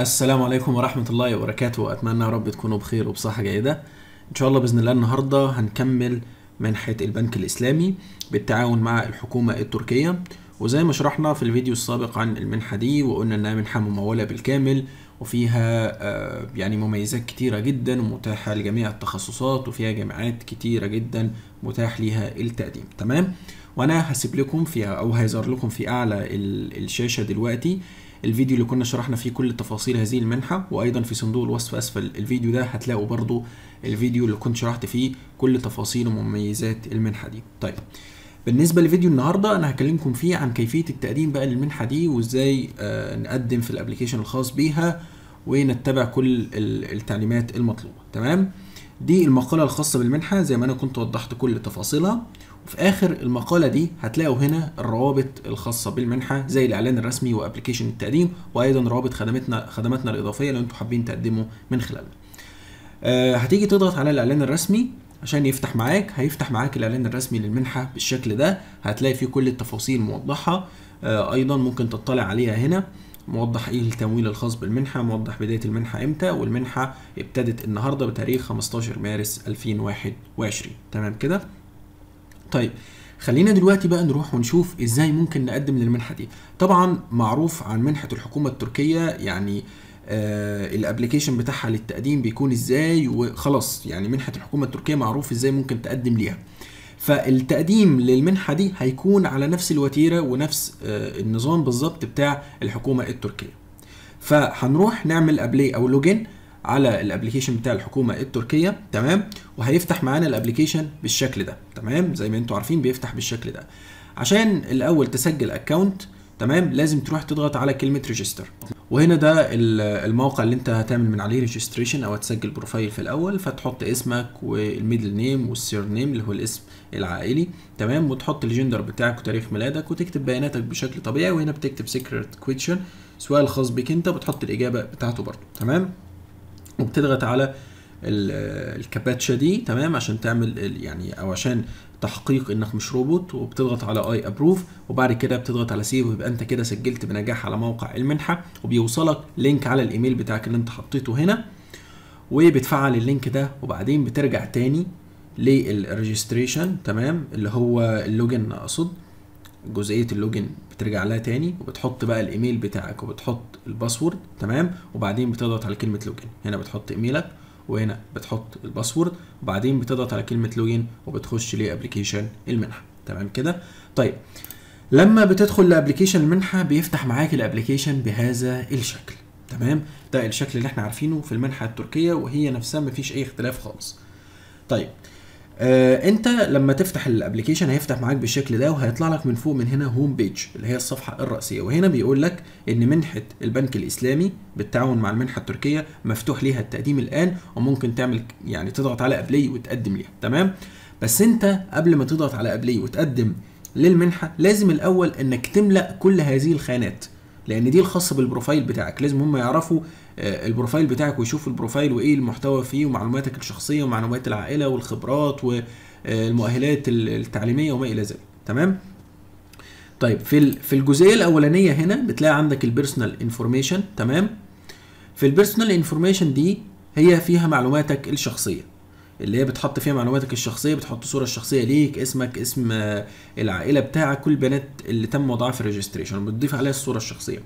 السلام عليكم ورحمة الله وبركاته أتمنى يا رب تكونوا بخير وبصحة جيدة إن شاء الله بإذن الله النهاردة هنكمل منحة البنك الإسلامي بالتعاون مع الحكومة التركية وزي ما شرحنا في الفيديو السابق عن المنحة دي وقلنا إنها منحة ممولة بالكامل وفيها آه، يعني مميزات كتيرة جدا ومتاحة لجميع التخصصات وفيها جامعات كتيرة جدا متاح ليها التقديم تمام؟ وانا هسيب لكم فيها او هيظهر لكم في اعلى الشاشه دلوقتي الفيديو اللي كنا شرحنا فيه كل تفاصيل هذه المنحة وأيضا في صندوق الوصف أسفل الفيديو ده هتلاقوا برضو الفيديو اللي كنت شرحت فيه كل تفاصيل ومميزات المنحة دي طيب بالنسبة لفيديو النهاردة أنا هكلمكم فيه عن كيفية التقديم بقى للمنحة دي وإزاي آه، نقدم في الأبليكيشن الخاص بيها ونتبع كل التعليمات المطلوبة تمام؟ دي المقالة الخاصة بالمنحة زي ما أنا كنت وضحت كل تفاصيلها وفي آخر المقالة دي هتلاقوا هنا الروابط الخاصة بالمنحة زي الإعلان الرسمي وأبليكيشن التقديم وأيضا روابط خدمتنا خدماتنا الإضافية لو أنتم حابين تقدموا من خلالها. أه هتيجي تضغط على الإعلان الرسمي عشان يفتح معاك هيفتح معاك الإعلان الرسمي للمنحة بالشكل ده هتلاقي فيه كل التفاصيل موضحة أه أيضا ممكن تطلع عليها هنا موضح ايه التمويل الخاص بالمنحه موضح بدايه المنحه امتى والمنحه ابتدت النهارده بتاريخ 15 مارس 2021 تمام كده طيب خلينا دلوقتي بقى نروح ونشوف ازاي ممكن نقدم للمنحه دي طبعا معروف عن منحه الحكومه التركيه يعني آه الابلكيشن بتاعها للتقديم بيكون ازاي وخلاص يعني منحه الحكومه التركيه معروف ازاي ممكن تقدم ليها فالتقديم للمنحه دي هيكون على نفس الوتيره ونفس آه، النظام بالظبط بتاع الحكومه التركيه فهنروح نعمل ابلي او لوجن على الابلكيشن بتاع الحكومه التركيه تمام وهيفتح معانا الابلكيشن بالشكل ده تمام زي ما انتم عارفين بيفتح بالشكل ده عشان الاول تسجل اكونت تمام لازم تروح تضغط على كلمه ريجستر وهنا ده الموقع اللي انت هتعمل من عليه ريجستريشن او هتسجل بروفايل في الاول فتحط اسمك والميدل نيم والسير نيم اللي هو الاسم العائلي تمام وتحط الجندر بتاعك وتاريخ ميلادك وتكتب بياناتك بشكل طبيعي وهنا بتكتب سيكريت كويشن سؤال خاص بك انت وبتحط الاجابه بتاعته برضه تمام وبتضغط على الكاباتشا دي تمام عشان تعمل يعني او عشان تحقيق انك مش روبوت وبتضغط على اي ابروف وبعد كده بتضغط على سيف ويبقى انت كده سجلت بنجاح على موقع المنحه وبيوصلك لينك على الايميل بتاعك اللي انت حطيته هنا وبتفعل اللينك ده وبعدين بترجع تاني للريجستريشن تمام اللي هو اللوجن اقصد جزئيه اللوجن بترجع لها تاني وبتحط بقى الايميل بتاعك وبتحط الباسورد تمام وبعدين بتضغط على كلمه لوجن هنا بتحط ايميلك وهنا بتحط الباسورد وبعدين بتضغط على كلمه لوجين وبتخش لابلكيشن المنحه تمام كده طيب لما بتدخل لابلكيشن المنحه بيفتح معاك الابلكيشن بهذا الشكل تمام ده الشكل اللي احنا عارفينه في المنحه التركيه وهي نفسها مفيش اي اختلاف خالص طيب آه انت لما تفتح الابلكيشن هيفتح معاك بالشكل ده وهيطلع لك من فوق من هنا هوم بيج اللي هي الصفحه الرئيسيه وهنا بيقول لك ان منحه البنك الاسلامي بالتعاون مع المنحه التركيه مفتوح ليها التقديم الان وممكن تعمل يعني تضغط على ابلي وتقدم ليها تمام بس انت قبل ما تضغط على ابلي وتقدم للمنحه لازم الاول انك تملا كل هذه الخانات لان دي الخاصه بالبروفايل بتاعك لازم هم يعرفوا آه، البروفايل بتاعك ويشوفوا البروفايل وايه المحتوى فيه ومعلوماتك الشخصيه ومعلومات العائله والخبرات والمؤهلات آه، التعليميه وما الى ذلك تمام طيب في في الجزئيه الاولانيه هنا بتلاقي عندك البيرسونال انفورميشن تمام في البيرسونال انفورميشن دي هي فيها معلوماتك الشخصيه اللي هي بتحط فيها معلوماتك الشخصيه بتحط صوره الشخصيه ليك اسمك اسم آه، العائله بتاعك كل البيانات اللي تم وضعها في الريجستريشن بتضيف عليها الصوره الشخصيه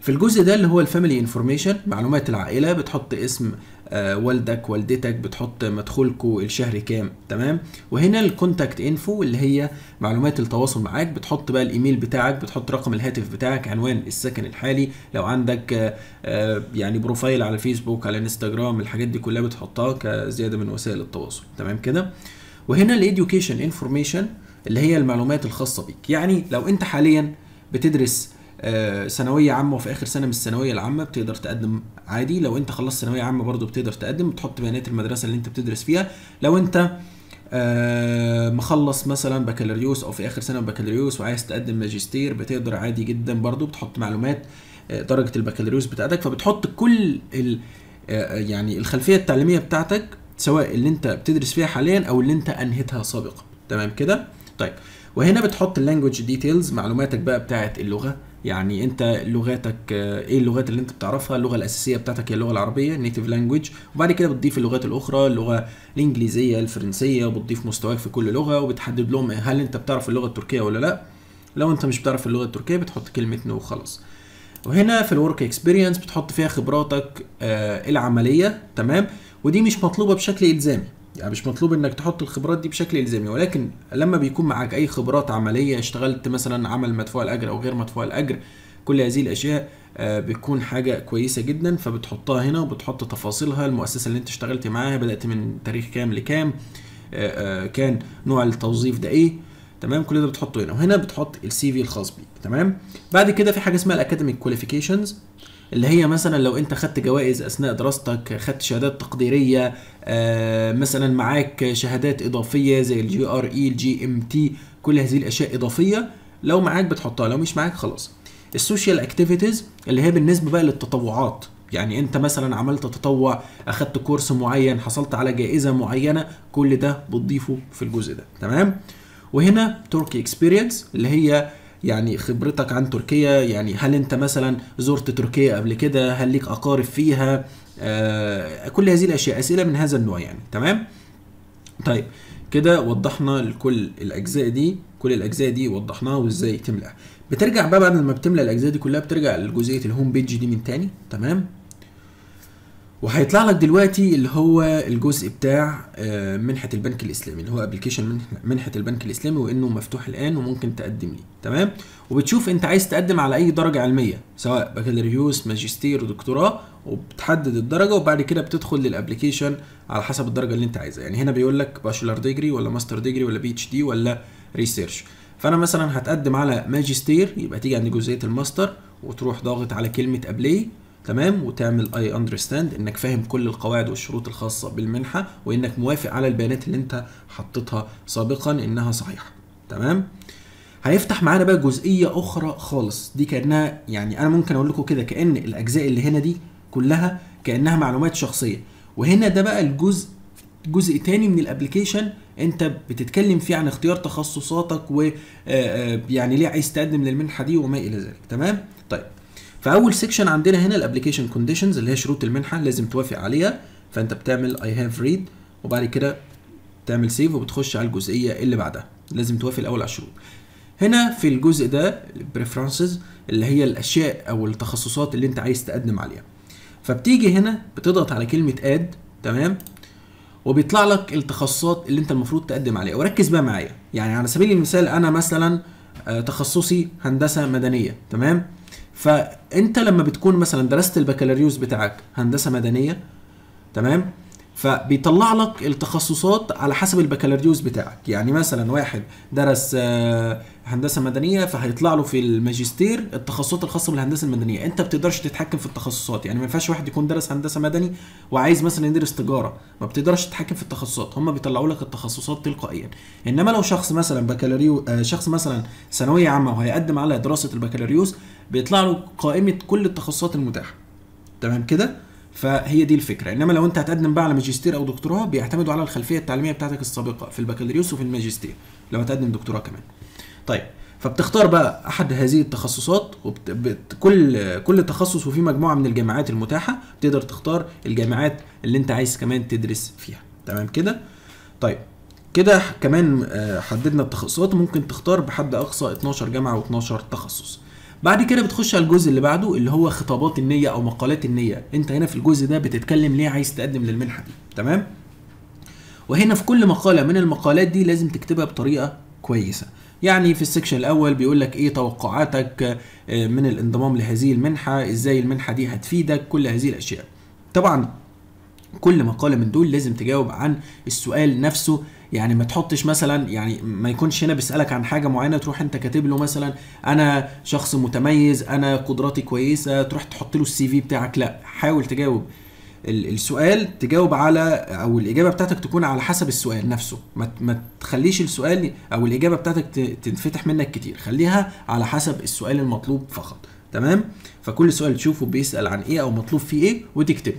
في الجزء ده اللي هو الفاميلي انفورميشن معلومات العائله بتحط اسم آه، والدك والدتك بتحط مدخولكوا الشهري كام تمام وهنا الكونتاكت انفو اللي هي معلومات التواصل معاك بتحط بقى الايميل بتاعك بتحط رقم الهاتف بتاعك عنوان السكن الحالي لو عندك آه، آه، يعني بروفايل على فيسبوك على انستجرام الحاجات دي كلها بتحطها كزياده من وسائل التواصل تمام كده وهنا الايديوكيشن انفورميشن اللي هي المعلومات الخاصه بيك يعني لو انت حاليا بتدرس آه، ثانويه عامه وفي اخر سنه من الثانويه العامه بتقدر تقدم عادي لو انت خلصت ثانويه عامه برضو بتقدر تقدم تحط بيانات المدرسه اللي انت بتدرس فيها لو انت آه، مخلص مثلا بكالوريوس او في اخر سنه بكالوريوس وعايز تقدم ماجستير بتقدر عادي جدا برضو بتحط معلومات آه، درجه البكالوريوس بتاعتك فبتحط كل ال يعني الخلفيه التعليميه بتاعتك سواء اللي انت بتدرس فيها حاليا او اللي انت انهيتها سابقا تمام كده طيب وهنا بتحط اللانجوج ديتيلز معلوماتك بقى بتاعت اللغه يعني انت لغاتك آه، ايه اللغات اللي انت بتعرفها اللغه الاساسيه بتاعتك هي اللغه العربيه نيتيف لانجويج وبعد كده بتضيف اللغات الاخرى اللغه الانجليزيه الفرنسيه وبتضيف مستواك في كل لغه وبتحدد لهم هل انت بتعرف اللغه التركيه ولا لا لو انت مش بتعرف اللغه التركيه بتحط كلمه نو وخلاص وهنا في الورك اكسبيرينس بتحط فيها خبراتك آه، العمليه تمام ودي مش مطلوبه بشكل الزامي يعني مش مطلوب انك تحط الخبرات دي بشكل الزامي ولكن لما بيكون معاك اي خبرات عمليه اشتغلت مثلا عمل مدفوع الاجر او غير مدفوع الاجر كل هذه الاشياء آه، بتكون حاجه كويسه جدا فبتحطها هنا وبتحط تفاصيلها المؤسسه اللي انت اشتغلت معاها بدات من تاريخ كام لكام آه، آه، كان نوع التوظيف ده ايه تمام كل ده بتحطه هنا وهنا بتحط السي في الخاص بيك تمام بعد كده في حاجه اسمها الاكاديميك كواليفيكيشنز اللي هي مثلا لو انت خدت جوائز اثناء دراستك خدت شهادات تقديريه آه مثلا معاك شهادات اضافيه زي الجي ار اي e، الجي ام تي كل هذه الاشياء اضافيه لو معاك بتحطها لو مش معاك خلاص السوشيال اكتيفيتيز اللي هي بالنسبه بقى للتطوعات يعني انت مثلا عملت تطوع اخدت كورس معين حصلت على جائزه معينه كل ده بتضيفه في الجزء ده تمام وهنا تركي اكسبيرينس اللي هي يعني خبرتك عن تركيا يعني هل انت مثلا زرت تركيا قبل كده هل ليك اقارب فيها آه كل هذه الاشياء اسئله من هذا النوع يعني تمام طيب كده وضحنا لكل الاجزاء دي كل الاجزاء دي وضحناها وازاي تملاها بترجع بقى بعد ما بتملى الاجزاء دي كلها بترجع لجزئيه الهوم بيج دي من تاني تمام وهيطلع لك دلوقتي اللي هو الجزء بتاع آه، منحه البنك الاسلامي اللي هو ابلكيشن منحه البنك الاسلامي وانه مفتوح الان وممكن تقدم ليه تمام وبتشوف انت عايز تقدم على اي درجه علميه سواء بكالوريوس ماجستير دكتوراه وبتحدد الدرجه وبعد كده بتدخل للابلكيشن على حسب الدرجه اللي انت عايزها يعني هنا بيقول لك باشلر ديجري ولا ماستر ديجري ولا بي اتش دي ولا ريسيرش فانا مثلا هتقدم على ماجستير يبقى تيجي عند جزئيه الماستر وتروح ضاغط على كلمه ابلي تمام وتعمل اي اندرستاند انك فاهم كل القواعد والشروط الخاصه بالمنحه وانك موافق على البيانات اللي انت حطيتها سابقا انها صحيحه تمام هيفتح معانا بقى جزئيه اخرى خالص دي كانها يعني انا ممكن اقول لكم كده كان الاجزاء اللي هنا دي كلها كانها معلومات شخصيه وهنا ده بقى الجزء جزء تاني من الابلكيشن انت بتتكلم فيه عن اختيار تخصصاتك و آه، آه، يعني ليه عايز تقدم للمنحه دي وما الى ذلك تمام طيب فاول سيكشن عندنا هنا الابلكيشن كونديشنز اللي هي شروط المنحه لازم توافق عليها فانت بتعمل اي هاف ريد وبعد كده تعمل سيف وبتخش على الجزئيه اللي بعدها لازم توافق الاول على الشروط هنا في الجزء ده البريفرنسز اللي هي الاشياء او التخصصات اللي انت عايز تقدم عليها فبتيجي هنا بتضغط على كلمه اد تمام وبيطلع لك التخصصات اللي انت المفروض تقدم عليها وركز بقى معايا يعني على سبيل المثال انا مثلا آه، تخصصي هندسه مدنيه تمام فانت لما بتكون مثلا درست البكالوريوس بتاعك هندسه مدنيه تمام فبيطلع لك التخصصات على حسب البكالوريوس بتاعك يعني مثلا واحد درس آه، هندسه مدنيه فهيطلع له في الماجستير التخصصات الخاصه بالهندسه المدنيه انت بتقدرش تتحكم في التخصصات يعني ما ينفعش واحد يكون درس هندسه مدني وعايز مثلا يدرس تجاره ما بتقدرش تتحكم في التخصصات هم بيطلعوا لك التخصصات تلقائيا انما لو شخص مثلا بكالوريو آه، شخص مثلا ثانويه عامه وهيقدم على دراسه البكالوريوس بيطلع له قائمه كل التخصصات المتاحه تمام كده فهي دي الفكره انما لو انت هتقدم بقى على ماجستير او دكتوراه بيعتمدوا على الخلفيه التعليميه بتاعتك السابقه في البكالوريوس وفي الماجستير لو هتقدم دكتوراه كمان طيب فبتختار بقى احد هذه التخصصات وبت... بت... كل كل تخصص وفيه مجموعه من الجامعات المتاحه بتقدر تختار الجامعات اللي انت عايز كمان تدرس فيها تمام كده طيب كده كمان آه، حددنا التخصصات ممكن تختار بحد اقصى 12 جامعه و12 تخصص بعد كده بتخش على الجزء اللي بعده اللي هو خطابات النيه او مقالات النيه انت هنا في الجزء ده بتتكلم ليه عايز تقدم للمنحه دي تمام وهنا في كل مقاله من المقالات دي لازم تكتبها بطريقه كويسه يعني في السكشن الاول بيقول لك ايه توقعاتك آه، من الانضمام لهذه المنحه ازاي المنحه دي هتفيدك كل هذه الاشياء طبعا كل مقاله من دول لازم تجاوب عن السؤال نفسه يعني ما تحطش مثلا يعني ما يكونش هنا بيسالك عن حاجه معينه تروح انت كاتب له مثلا انا شخص متميز انا قدراتي كويسه تروح تحط له السي في بتاعك لا حاول تجاوب السؤال تجاوب على او الاجابه بتاعتك تكون على حسب السؤال نفسه ما تخليش السؤال او الاجابه بتاعتك تنفتح منك كتير خليها على حسب السؤال المطلوب فقط تمام فكل سؤال تشوفه بيسال عن ايه او مطلوب فيه ايه وتكتبه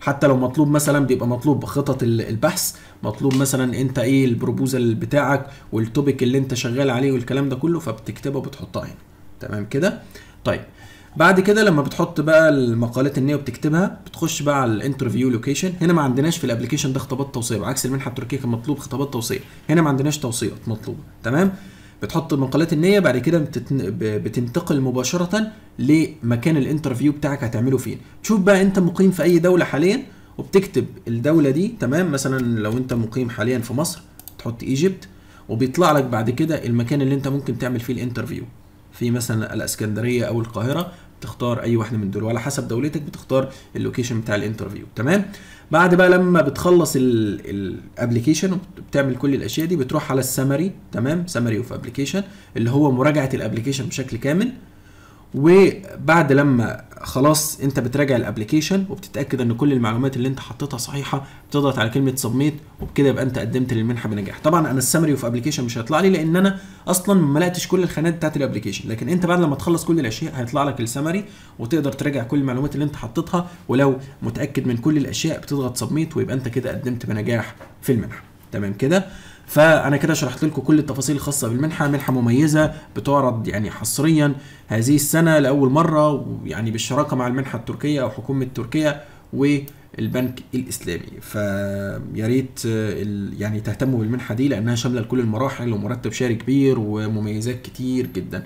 حتى لو مطلوب مثلا بيبقى مطلوب خطط البحث مطلوب مثلا انت ايه البروبوزال بتاعك والتوبيك اللي انت شغال عليه والكلام ده كله فبتكتبها وبتحطها هنا تمام كده طيب بعد كده لما بتحط بقى المقالات النيه وبتكتبها بتخش بقى على الانترفيو لوكيشن هنا ما عندناش في الابلكيشن ده خطابات توصيه عكس المنحه التركيه كان مطلوب خطابات توصيه هنا ما عندناش توصيات مطلوبه تمام بتحط مقالات النيه بعد كده بتنتقل مباشره لمكان الانترفيو بتاعك هتعمله فين تشوف بقى انت مقيم في اي دوله حاليا وبتكتب الدوله دي تمام مثلا لو انت مقيم حاليا في مصر تحط ايجيبت وبيطلع لك بعد كده المكان اللي انت ممكن تعمل فيه الانترفيو في مثلا الاسكندريه او القاهره تختار اي واحده من دول وعلى حسب دولتك بتختار اللوكيشن بتاع الانترفيو تمام بعد بقى لما بتخلص الابلكيشن وبتعمل كل الاشياء دي بتروح على السمري تمام سمري اوف ابلكيشن اللي هو مراجعه الابلكيشن بشكل كامل وبعد لما خلاص انت بتراجع الابلكيشن وبتتاكد ان كل المعلومات اللي انت حطيتها صحيحه بتضغط على كلمه سبميت وبكده يبقى انت قدمت للمنحه بنجاح طبعا انا السمري اوف ابلكيشن مش هيطلع لي لان انا اصلا ما لقتش كل الخانات بتاعت الابلكيشن لكن انت بعد لما تخلص كل الاشياء هيطلع لك السمري وتقدر تراجع كل المعلومات اللي انت حطيتها ولو متاكد من كل الاشياء بتضغط سبميت ويبقى انت كده قدمت بنجاح في المنحه تمام كده فانا كده شرحت لكم كل التفاصيل الخاصه بالمنحه منحه مميزه بتعرض يعني حصريا هذه السنه لاول مره يعني بالشراكه مع المنحه التركيه او حكومه تركيا والبنك الاسلامي فيا ريت يعني تهتموا بالمنحه دي لانها شامله لكل المراحل ومرتب شهري كبير ومميزات كتير جدا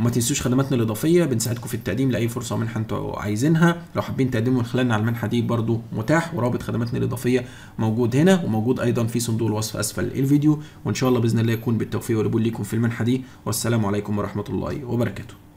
وما تنسوش خدماتنا الاضافيه بنساعدكم في التقديم لاي فرصه منحه انتوا عايزينها لو حابين تقدموا من خلالنا على المنحه دي برده متاح ورابط خدماتنا الاضافيه موجود هنا وموجود ايضا في صندوق الوصف اسفل الفيديو وان شاء الله باذن الله يكون بالتوفيق والقبول ليكم في المنحه دي والسلام عليكم ورحمه الله وبركاته